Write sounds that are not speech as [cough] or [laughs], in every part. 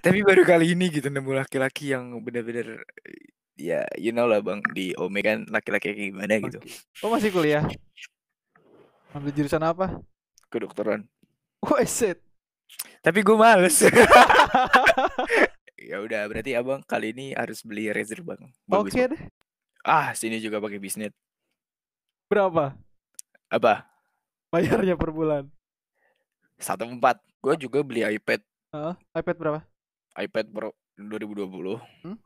tapi baru kali ini gitu nemu laki-laki yang benar-benar ya you know lah bang di Ome kan laki-laki kayak gimana gitu. Oh masih kuliah? Ambil jurusan apa? Kedokteran. eset oh, Tapi gue males. [laughs] ya udah berarti abang kali ini harus beli razor bang. Oke okay deh. Ah sini juga pakai bisnis. Berapa? Apa? Bayarnya per bulan. Satu empat. Gue juga beli iPad. Uh, iPad berapa? iPad Pro 2020 hmm?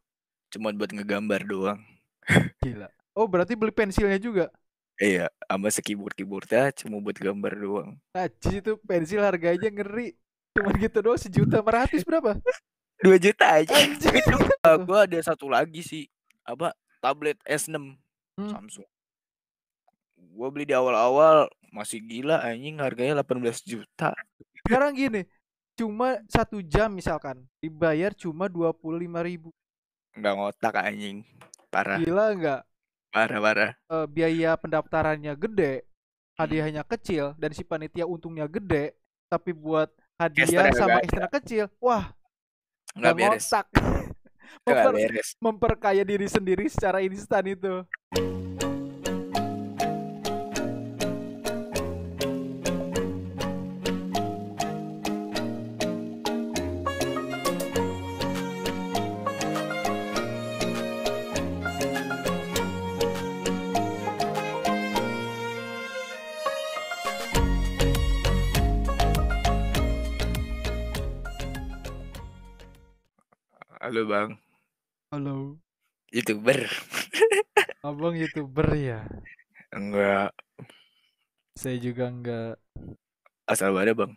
cuman buat ngegambar doang gila oh berarti beli pensilnya juga iya sama sekeyboard keyboardnya cuma buat gambar doang nah, itu pensil harganya ngeri cuma gitu doang sejuta meratus berapa dua juta aja uh, [laughs] eh, gue ada satu lagi sih apa tablet S6 hmm. Samsung gue beli di awal-awal masih gila anjing harganya 18 juta sekarang gini cuma satu jam misalkan dibayar cuma dua puluh lima ribu nggak ngotak anjing parah gila nggak parah parah e, biaya pendaftarannya gede hmm. hadiahnya hmm. kecil dan si panitia untungnya gede tapi buat hadiah Kester sama ekstra kecil wah nggak mau ngotak [laughs] Memper, memperkaya diri sendiri secara instan itu Halo Bang. Halo. Youtuber. [laughs] Abang youtuber ya? Enggak. Saya juga enggak. Asal ada bang.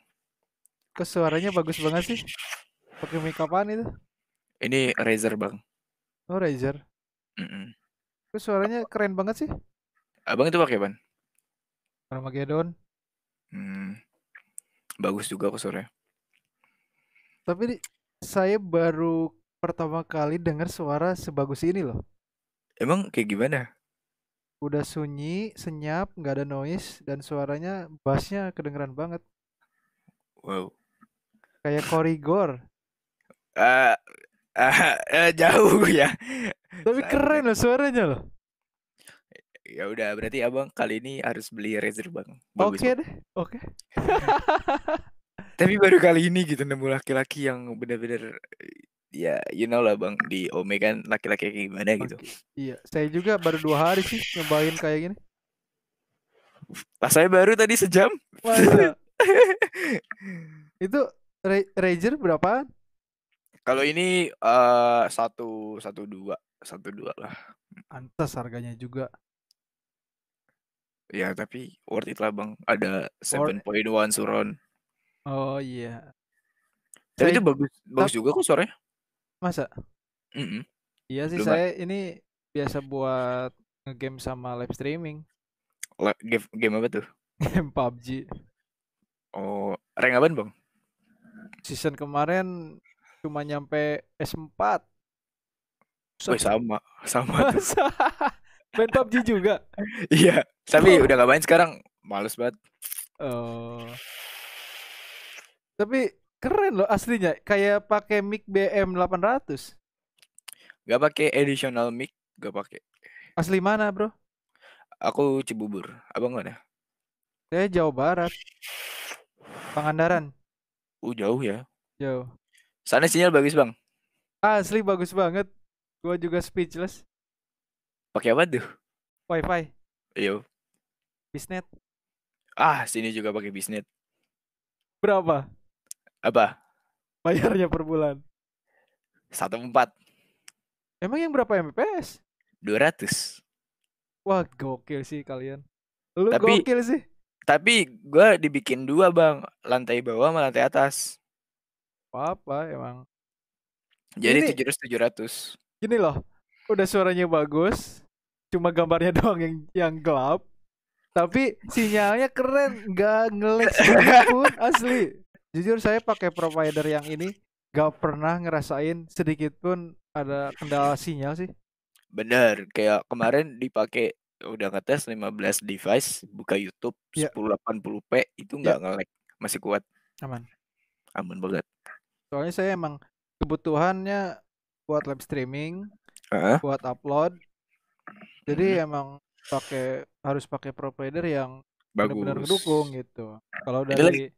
Kok suaranya bagus banget sih? Pakai mic apaan itu? Ini Razer bang. Oh Razer. Mm -mm. Kok suaranya keren banget sih? Abang itu pakai apa? Armageddon. Hmm. Bagus juga kok suaranya. Tapi di, saya baru pertama kali dengar suara sebagus ini loh. Emang kayak gimana? Udah sunyi, senyap, nggak ada noise dan suaranya bassnya kedengeran banget. Wow. Kayak korigor. [laughs] Ah, ah, eh uh, uh, uh, jauh ya. Tapi keren loh suaranya loh. Ya udah berarti Abang kali ini harus beli razor Bang. Oke okay deh. Oke. Okay. [laughs] Tapi baru kali ini gitu nemu laki-laki yang benar-benar ya you know lah bang di Ome kan laki-laki kayak gimana gitu. Iya, saya juga baru dua hari sih nyobain kayak gini. Pas saya baru tadi sejam. [laughs] itu Ranger berapa? Kalau ini uh, satu satu dua satu dua lah. Antas harganya juga. Ya tapi worth it lah bang. Ada seven point one surround. Oh iya. Yeah. Tapi saya... itu bagus bagus juga kok suaranya. Masa? Mm -mm. Iya sih Belum saya ini biasa buat ngegame sama live streaming. Le game, game apa tuh? Game [laughs] PUBG. Oh, rank apa Bang? Season kemarin cuma nyampe s empat So sama, sama. [laughs] main PUBG juga. [laughs] iya, tapi oh. udah gak main sekarang. Males banget. Oh. Tapi Keren loh aslinya, kayak pakai mic BM 800. Gak pakai additional mic, gak pakai. Asli mana, Bro? Aku Cibubur. Abang mana? Saya eh, Jawa Barat. Pangandaran. Uh, jauh ya. Jauh. Sana sinyal bagus, Bang. Asli bagus banget. Gua juga speechless. Pakai apa tuh? wifi yo iya. Bisnet. Ah, sini juga pakai bisnet. Berapa? Apa? Bayarnya per bulan. Satu empat. Emang yang berapa Mbps? ratus Wah, gokil sih kalian. Lu tapi, gokil sih. Tapi gue dibikin dua, Bang. Lantai bawah sama lantai atas. Apa-apa emang. Jadi tujuh ratus tujuh ratus. Gini loh, udah suaranya bagus, cuma gambarnya [laughs] doang yang yang gelap. Tapi sinyalnya keren, nggak ngeles [laughs] pun asli jujur saya pakai provider yang ini gak pernah ngerasain sedikit pun ada kendala sinyal sih bener kayak kemarin dipakai udah ngetes 15 device buka YouTube yeah. Ya. 1080p itu ya. nggak yeah. ngelek masih kuat aman aman banget soalnya saya emang kebutuhannya buat live streaming uh -huh. buat upload jadi uh emang pakai harus pakai provider yang benar-benar mendukung gitu kalau dari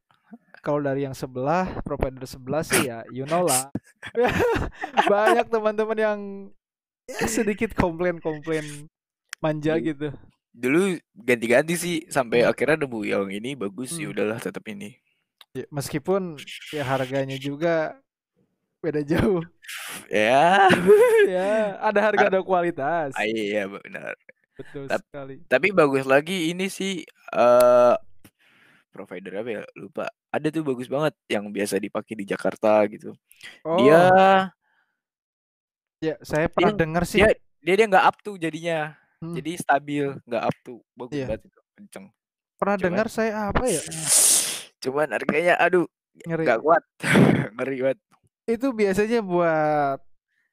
kalau dari yang sebelah provider sebelah sih ya you know lah [laughs] banyak teman-teman yang sedikit komplain-komplain manja gitu dulu ganti-ganti sih sampai hmm. akhirnya nemu yang ini bagus ya hmm. ya udahlah tetap ini ya, meskipun [laughs] ya harganya juga beda jauh ya [laughs] ya ada harga ah, ada kualitas ah, iya benar betul Ta sekali tapi bagus lagi ini sih uh, provider apa ya lupa ada tuh bagus banget yang biasa dipakai di Jakarta gitu oh. dia ya saya pernah dengar sih dia dia dia nggak up tuh jadinya hmm. jadi stabil nggak up tuh bagus yeah. banget itu kenceng pernah dengar saya apa ya [sniffs] cuman harganya aduh ngeri nggak kuat [laughs] ngeri banget itu biasanya buat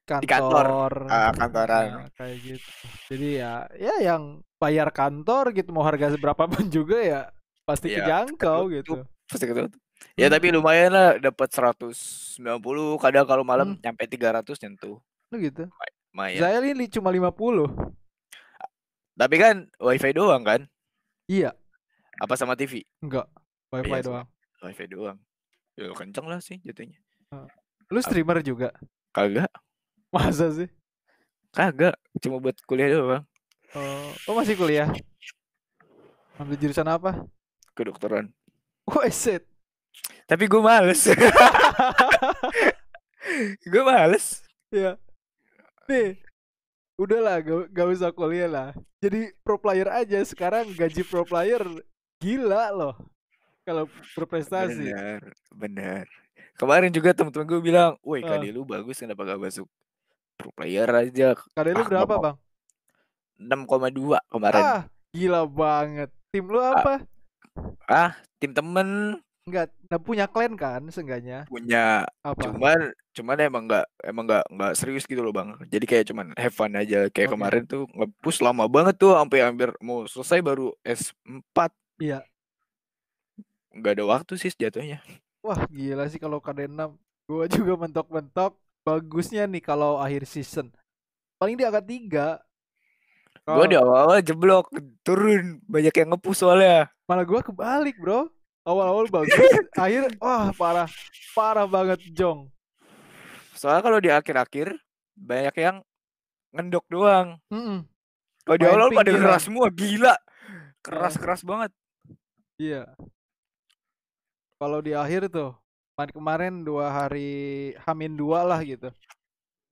kantor, di kantor uh, kantoran ya, kayak gitu jadi ya ya yang bayar kantor gitu mau harga seberapa pun [laughs] juga ya pasti ya, kejangkau [laughs] gitu. Pasti ketutup. Ya hmm. tapi lumayan lah dapat 190 kadang kalau malam hmm. nyampe 300 nyentuh. Lu oh, gitu. Lumayan. Saya ini cuma 50. Tapi kan wifi doang kan? Iya. Apa sama TV? Enggak. Wifi iya, doang. Wifi doang. Ya kenceng lah sih jatuhnya. Lu streamer Ap juga? Kagak. Masa sih? Kagak, cuma buat kuliah doang. Oh, oh masih kuliah? Ambil jurusan apa? kedokteran. Weset. Tapi gue males. [laughs] gue males. Ya. Nih, udahlah gak, gak usah kuliah lah. Jadi pro player aja sekarang gaji pro player gila loh. Kalau berprestasi. Bener. Bener. Kemarin juga temen-temen gue bilang, "Woi, KD uh. lu bagus, kenapa gak masuk pro player aja?" KD lu ah, berapa, Bang? 6,2 kemarin. Ah, gila banget. Tim lu ah. apa? Ah ah tim temen Enggak, nah punya klan kan seenggaknya. Punya. Apa? Cuman cuman emang enggak emang enggak enggak serius gitu loh, Bang. Jadi kayak cuman have fun aja. Kayak okay. kemarin tuh ngepush lama banget tuh sampai hampir mau selesai baru S4. Iya. Enggak ada waktu sih jatuhnya. Wah, gila sih kalau KD6. Gua [laughs] juga mentok-mentok. Bagusnya nih kalau akhir season. Paling di angka 3 Oh. Gue di awal-awal jeblok, turun, banyak yang ngepus soalnya. Malah gue kebalik bro. Awal-awal bagus, [laughs] akhir wah parah, parah banget jong. Soalnya kalau di akhir-akhir banyak yang ngendok doang. Mm -mm. Kalau di awal awal pada gitu. keras semua, gila, iya. keras-keras yeah. banget. Iya. Yeah. Kalau di akhir tuh, kemarin dua hari Hamin dua lah gitu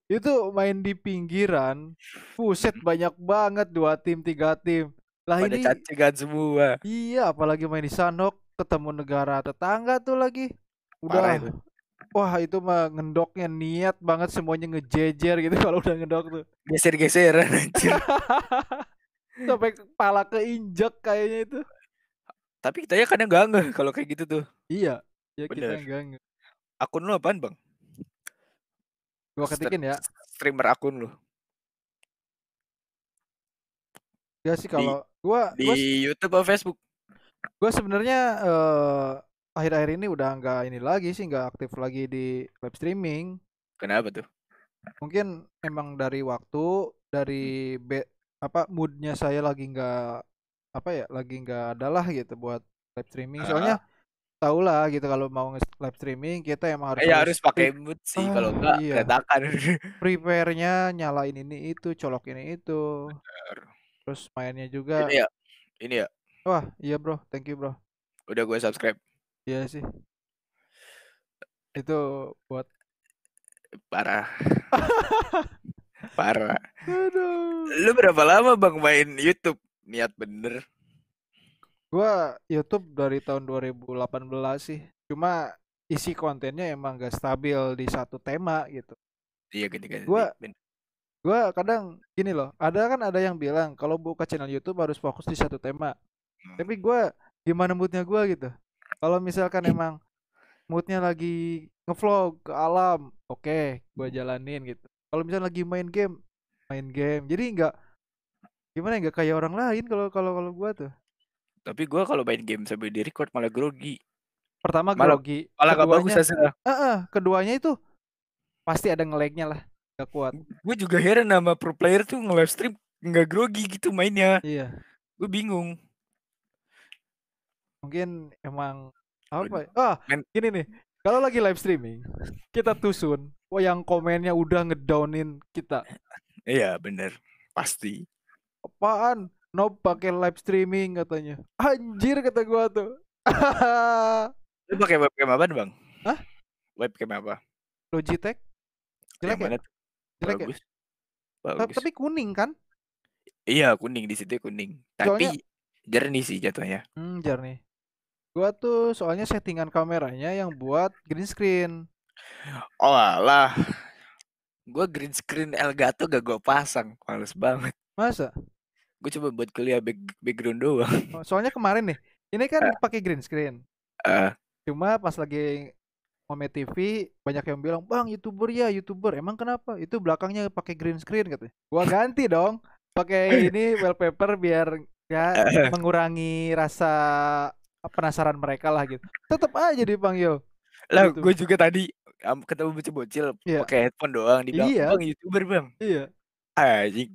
itu main di pinggiran puset hmm. banyak banget dua tim tiga tim lah Pada ini cacingan semua iya apalagi main di Sanok ketemu negara tetangga tuh lagi udah Parah itu. wah itu mah ngendoknya niat banget semuanya ngejejer gitu [laughs] kalau udah ngendok tuh geser geser [laughs] sampai kepala keinjak kayaknya itu tapi kita ya kadang gak kalau kayak gitu tuh iya ya Bener. kita gak akun lu apaan bang Gua ketikin ya. Streamer akun lu. Ya sih kalau gua di YouTube atau Facebook. Gua sebenarnya uh, akhir-akhir ini udah nggak ini lagi sih, nggak aktif lagi di live streaming. Kenapa tuh? Mungkin emang dari waktu, dari hmm. be, apa moodnya saya lagi nggak apa ya, lagi nggak adalah gitu buat live streaming. Soalnya uh tau lah gitu kalau mau live streaming kita emang harus ya harus pakai mood sih ah, kalau enggak iya. Kedakan. [laughs] prepare-nya nyalain ini itu colok ini itu Bener. terus mainnya juga ini ya ini ya wah iya bro thank you bro udah gue subscribe iya sih itu buat parah [laughs] parah Aduh. lu berapa lama bang main YouTube niat bener Gua YouTube dari tahun 2018 sih. Cuma isi kontennya emang gak stabil di satu tema gitu. Iya gini-gini. Gua gua kadang gini loh, ada kan ada yang bilang kalau buka channel YouTube harus fokus di satu tema. Hmm. Tapi gua gimana moodnya gua gitu. Kalau misalkan iya. emang moodnya lagi ngevlog ke alam, oke, okay, gua jalanin gitu. Kalau misalnya lagi main game, main game. Jadi nggak gimana ya, nggak kayak orang lain kalau kalau kalau gua tuh. Tapi gue kalau main game sambil di record malah grogi. Pertama malah, grogi. Malah gak bagus hasilnya. Uh -uh, keduanya itu pasti ada ngelagnya lah. Gak kuat. Gue juga heran sama pro player tuh nge-live stream nggak grogi gitu mainnya. Iya. Gue bingung. Mungkin emang apa? Ya? Ah, gini nih. Kalau lagi live streaming, kita tusun. Oh, yang komennya udah ngedownin kita. Iya, bener. Pasti apaan no pakai live streaming katanya. Anjir kata gua tuh. [laughs] Lu pakai webcam apa, Bang? Hah? Webcam apa? Logitech. Jelek ya? Jelek ya? Bagus. ya? Bagus. Tapi kuning kan? Iya, kuning di situ kuning. Tapi soalnya... jernih sih jatuhnya. Hmm, jernih. Gua tuh soalnya settingan kameranya yang buat green screen. Oh lah. Gua green screen Elgato gak gua pasang. Males banget. Masa? gue coba buat kuliah back, background doang oh, soalnya kemarin nih ini kan uh. pakai green screen uh. cuma pas lagi Ome TV banyak yang bilang bang youtuber ya youtuber emang kenapa itu belakangnya pakai green screen katanya gua ganti dong pakai ini wallpaper biar ya mengurangi rasa penasaran mereka lah gitu tetap aja yo lah gitu. gue juga tadi ketemu bocil bocil iya. yeah. pakai headphone doang dibilang iya. bang youtuber bang iya anjing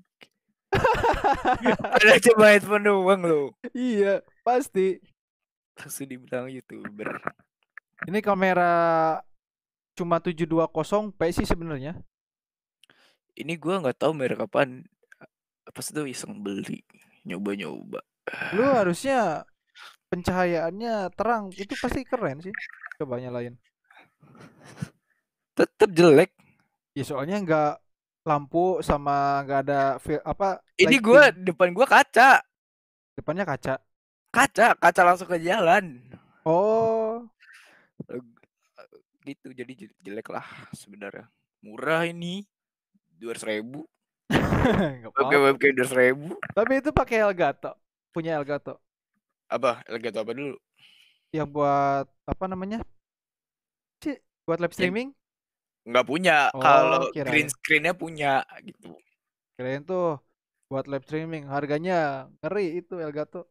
ada coba headphone doang lo. Iya, pasti. Langsung dibilang youtuber. Ini kamera cuma 720p sih sebenarnya. Ini gua nggak tahu merek apa Pas itu iseng beli, nyoba-nyoba. Lu harusnya pencahayaannya terang, itu pasti keren sih. Coba nyalain. Tetap jelek. Ya soalnya nggak lampu sama nggak ada feel, apa ini gue depan gue kaca depannya kaca kaca kaca langsung ke jalan oh gitu jadi jelek lah sebenarnya murah ini dua seribu. ribu oke [laughs] oke dua ribu tapi itu pakai Elgato punya Elgato apa Elgato apa dulu yang buat apa namanya sih buat live streaming Nggak punya. Oh, Kalau green screen punya gitu. keren tuh buat live streaming. Harganya ngeri itu Elgato.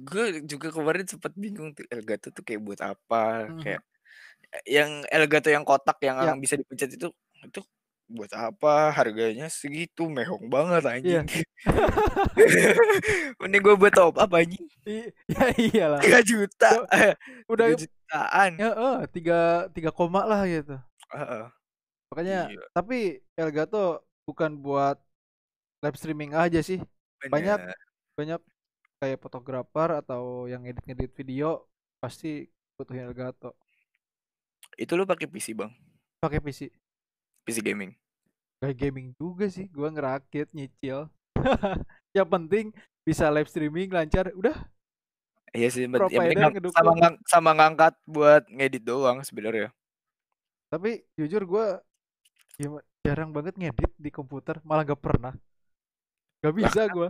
Gue juga kemarin sempat bingung tuh Elgato tuh kayak buat apa, hmm. kayak yang Elgato yang kotak yang ya. bisa dipencet itu itu buat apa harganya segitu mehong banget iya. anjing ya. [laughs] mending gue buat top up anjing [laughs] ya iyalah 3 juta udah 3 juta jutaan. Heeh, tiga tiga koma lah gitu. Heeh. Uh, Makanya iya. tapi Elgato bukan buat live streaming aja sih. Banyak banyak, banyak kayak fotografer atau yang edit-edit video pasti butuhin Elgato. Itu lu pakai PC, Bang? Pakai PC. PC gaming. kayak gaming juga sih, gua ngerakit nyicil. [laughs] yang penting bisa live streaming lancar, udah Iya sih, yang penting sama, ngang, sama ngangkat buat ngedit doang sebenarnya. Tapi jujur gue ya, jarang banget ngedit di komputer, malah gak pernah. Gak bisa kan gue.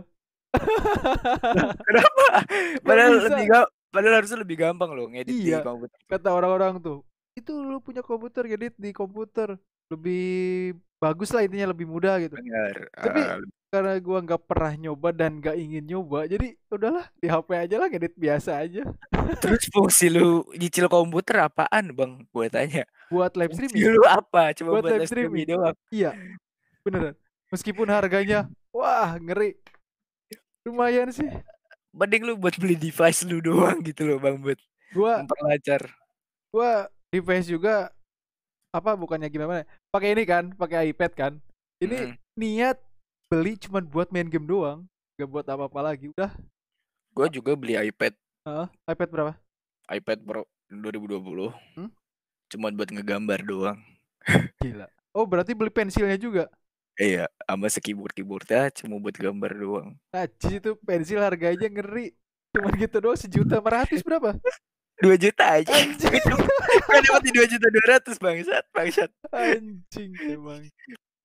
[laughs] Kenapa? Padahal gak lebih gak, padahal harusnya lebih gampang loh ngedit iya, di komputer. Kata orang-orang tuh, itu lu punya komputer ngedit di komputer lebih bagus lah intinya lebih mudah gitu. Benar. Tapi uh, karena gua nggak pernah nyoba dan nggak ingin nyoba, jadi udahlah di HP aja lah edit biasa aja. [laughs] Terus fungsi lu nyicil komputer apaan, Bang? Buat tanya. Buat live streaming. Lu apa? Coba buat, buat live streaming, streaming doang. Iya. Beneran. Meskipun harganya wah, ngeri. Lumayan sih. Mending lu buat beli device lu doang gitu loh, Bang Buat. Gua lancar. Gua device juga apa bukannya gimana pakai ini kan pakai iPad kan ini hmm. niat beli cuma buat main game doang gak buat apa apa lagi udah gue juga beli iPad uh, iPad berapa iPad Pro 2020 hmm? Cuma buat ngegambar doang gila oh berarti beli pensilnya juga iya sama sekeyboard keyboardnya cuma buat gambar doang nah itu pensil harganya ngeri cuma gitu doang sejuta meratus berapa dua juta aja kan gue dapat dua juta dua ratus bangsat bangsat anjing bang,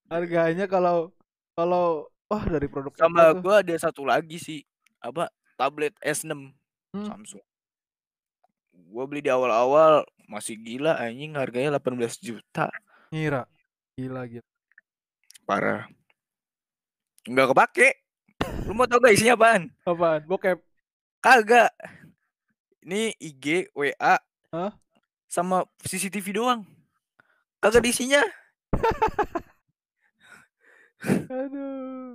harganya kalau kalau wah dari produk sama gue ada satu lagi sih apa tablet S6 hmm. Samsung gue beli di awal-awal masih gila anjing harganya delapan belas juta ngira gila gitu, parah nggak kepake lu mau tau gak isinya apaan apaan bokep kagak ini IG, WA, huh? sama CCTV doang. Kagak diisinya. [laughs] Aduh.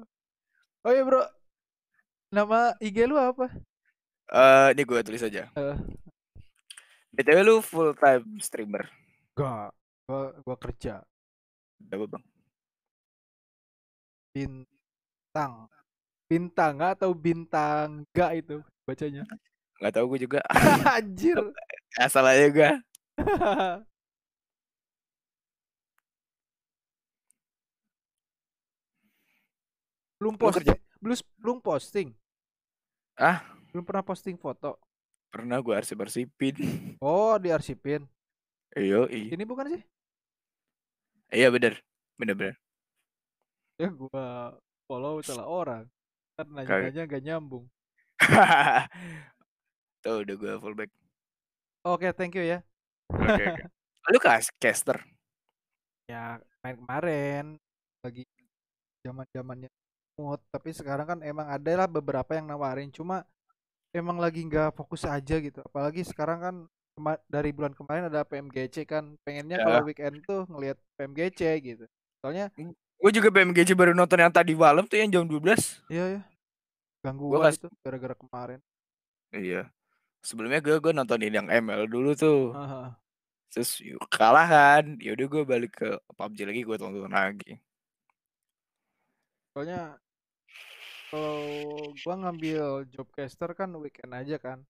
Oh ya bro, nama IG lu apa? Eh, uh, ini gue tulis aja. Uh. BTW lu full time streamer? Gak, gua, gua kerja. Apa bang? Bintang, bintang atau bintang gak itu bacanya? Gak tau gue juga. [laughs] Anjir. Asal aja gue. belum posting. Belum, belum posting. Ah? Belum pernah posting foto. Pernah gue arsip arsipin. [laughs] Oh, di arsipin. Iya, Ini bukan sih? Iya bener, bener bener. Ya eh, gue follow salah orang. Kan nanya-nanya gak nyambung. [laughs] Tuh gitu, udah gue fullback. Oke, okay, thank you ya. Oke. Okay, [laughs] okay. Lu caster. Ya, main kemarin lagi zaman-zamannya mood, tapi sekarang kan emang ada lah beberapa yang nawarin cuma emang lagi nggak fokus aja gitu. Apalagi sekarang kan dari bulan kemarin ada PMGC kan. Pengennya ya. kalau weekend tuh ngelihat PMGC gitu. Soalnya gue juga PMGC baru nonton yang tadi malam tuh yang jam 12. Iya, ya. Gangguan itu gara-gara kemarin. Iya. Sebelumnya gue gue nontonin yang ML dulu tuh. Aha. Terus yuk, kalahan, yaudah gue balik ke PUBG lagi, gue tonton lagi. Soalnya kalau gue ngambil job caster kan weekend aja kan.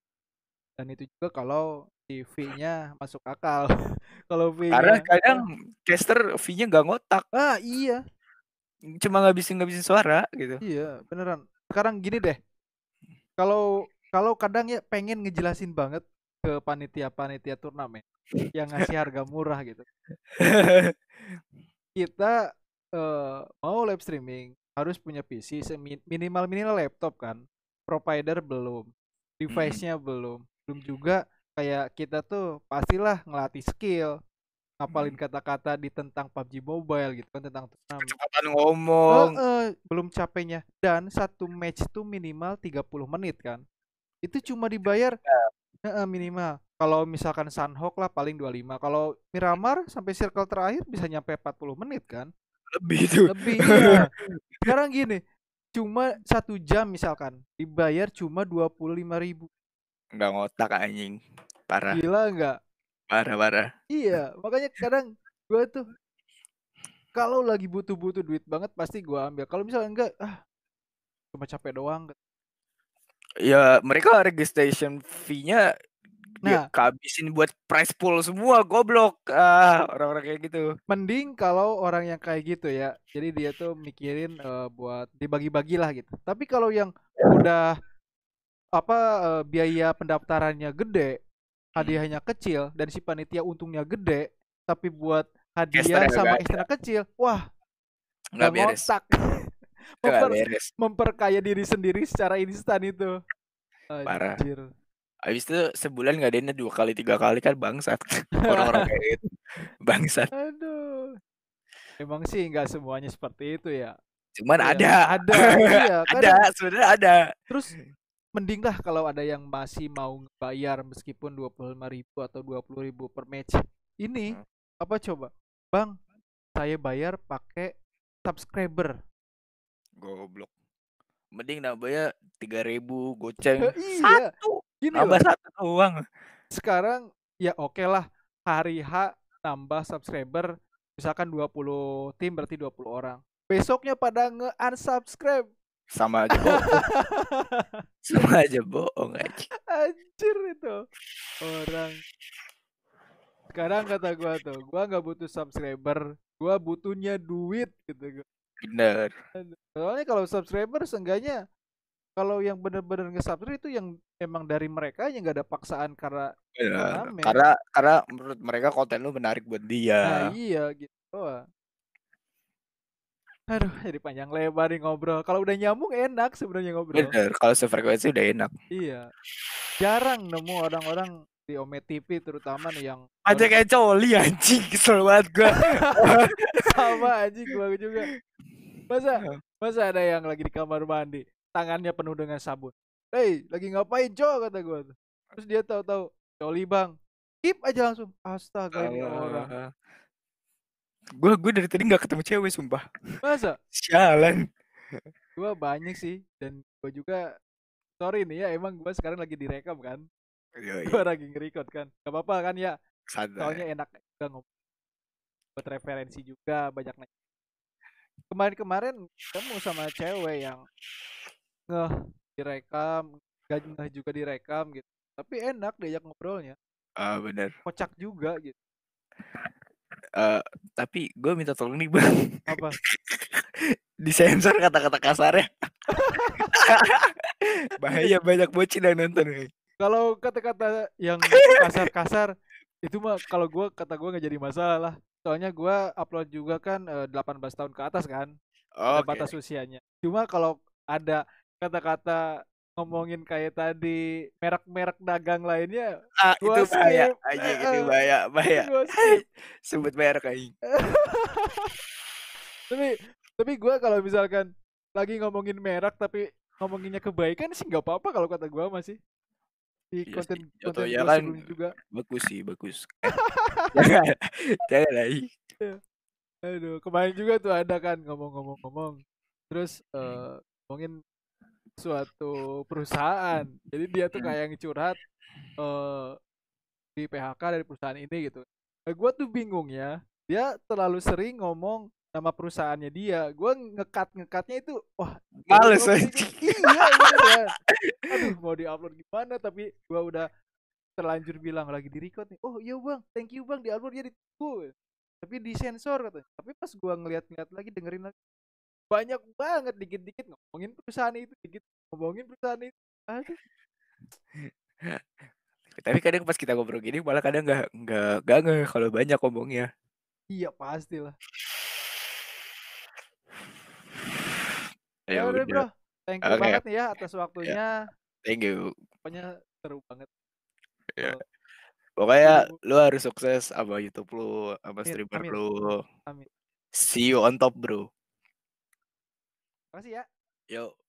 Dan itu juga kalau tv nya masuk akal. [laughs] kalau V-nya Karena kadang ya. caster V-nya gak ngotak. Ah, iya. Cuma ngabisin ngabisin suara gitu. Iya, beneran. Sekarang gini deh. Kalau kalau kadang ya pengen ngejelasin banget ke panitia-panitia turnamen yang ngasih harga murah gitu. [laughs] Kita uh, mau live streaming harus punya PC minimal minimal laptop kan. Provider belum, hmm. device-nya hmm. belum, belum juga kayak kita tuh pastilah ngelatih skill, ngapalin hmm. kata-kata di tentang PUBG Mobile gitu kan tentang turnamen. Kecepatan ngomong. Uh, uh, belum capeknya dan satu match tuh minimal 30 menit kan. Itu cuma dibayar uh, minimal. Kalau misalkan Sunhawk lah paling 25. Kalau Miramar sampai circle terakhir bisa nyampe 40 menit kan? Lebih itu. Lebih. ya. [laughs] Sekarang gini, cuma satu jam misalkan dibayar cuma 25 ribu. Enggak ngotak anjing. Parah. Gila enggak? Parah, parah. Iya, makanya kadang gue tuh kalau lagi butuh-butuh duit banget pasti gue ambil. Kalau misalnya enggak, ah cuma capek doang Ya mereka registration fee-nya nah, kehabisin buat price pool semua goblok ah orang-orang kayak gitu mending kalau orang yang kayak gitu ya jadi dia tuh mikirin uh, buat dibagi-bagilah gitu tapi kalau yang udah apa uh, biaya pendaftarannya gede hmm. hadiahnya kecil dan si panitia untungnya gede tapi buat hadiah sama istana kecil wah nggak beres memper, memperkaya diri sendiri secara instan itu. Anjir. Parah. Habis itu sebulan nggak ada dua kali tiga kali kan bangsat [laughs] orang-orang kayak itu bangsat. Aduh. Emang sih nggak semuanya seperti itu ya. Cuman ya, ada. Ada. [laughs] iya, kan ada. Sebenarnya ada. Terus mending lah kalau ada yang masih mau bayar meskipun dua puluh lima ribu atau dua puluh ribu per match. Ini hmm. apa coba, bang? Saya bayar pakai subscriber. Goblok. Mending nambahnya tiga ribu goceng. iya. Satu. Gini nambah loh. satu uang. Sekarang ya oke okay lah. Hari H nambah subscriber misalkan 20 tim berarti 20 orang. Besoknya pada nge-unsubscribe. Sama aja [laughs] bohong. Sama aja bohong aja. Anjir itu. Orang. Sekarang kata gua tuh, gua nggak butuh subscriber, gua butuhnya duit gitu gua. Bener. Soalnya kalau subscriber seenggaknya kalau yang benar-benar nge-subscribe itu yang emang dari mereka yang nggak ada paksaan karena ya, karena karena menurut mereka konten lu menarik buat dia. Nah, iya gitu. Wah. Aduh, jadi panjang lebar nih ngobrol. Kalau udah nyambung enak sebenarnya ngobrol. Bener, kalau sefrekuensi udah enak. Iya. Jarang nemu orang-orang di Ome TV terutama nih yang aja kayak coli anjing kesel banget gue [laughs] sama anjing gue juga masa masa ada yang lagi di kamar mandi tangannya penuh dengan sabun hei lagi ngapain cok kata gue terus dia tahu-tahu coli bang skip aja langsung astaga ini orang gue gue dari tadi nggak ketemu cewek sumpah masa [laughs] sialan gue banyak sih dan gue juga sorry nih ya emang gue sekarang lagi direkam kan gue lagi ngerekod kan gak apa-apa kan ya Sadar. soalnya enak juga ngomong buat referensi juga banyak nanya kemarin-kemarin ketemu sama cewek yang ngeh direkam gajah juga direkam gitu tapi enak diajak ngobrolnya ah uh, benar kocak juga gitu uh, tapi gue minta tolong nih bang apa [laughs] disensor kata-kata kasar ya [laughs] bahaya banyak bocil yang nonton nih kalau kata-kata yang kasar-kasar itu mah kalau gue kata gue nggak jadi masalah Soalnya gue upload juga kan uh, 18 tahun ke atas kan. Okay. Batas usianya. Cuma kalau ada kata-kata ngomongin kayak tadi merek-merek dagang lainnya ah, itu bahaya aja itu bahaya bahaya [laughs] sebut merek aja [laughs] tapi tapi gue kalau misalkan lagi ngomongin merek tapi ngomonginnya kebaikan sih nggak apa-apa kalau kata gue masih di konten iya sih. konten ya kan juga bagus sih bagus jangan [laughs] iya. lagi aduh kemarin juga tuh ada kan ngomong-ngomong-ngomong terus uh, ngomongin suatu perusahaan jadi dia tuh kayak ngecurhat uh, eh, di PHK dari perusahaan ini gitu nah, gue tuh bingung ya dia terlalu sering ngomong nama perusahaannya dia gue ngekat ngekatnya itu wah males ya iya iya aduh mau diupload gimana tapi gue udah terlanjur bilang lagi di record nih oh iya bang thank you bang ya, di upload ya ditunggu tapi disensor katanya tapi pas gue ngeliat-ngeliat lagi dengerin lagi banyak banget dikit-dikit ngomongin perusahaan itu dikit ngomongin perusahaan itu aduh tapi kadang pas kita ngobrol gini malah kadang nggak nggak nggak kalau banyak ngomongnya iya pastilah Ya udah bro, thank you okay. banget nih ya atas iya, waktunya. Yeah. Thank you. Pokoknya seru banget. Yeah. Pokoknya iya, lu harus sukses sama YouTube lu, sama streamer Amin. lu. Amin. See you on top, bro. Makasih ya. Yuk.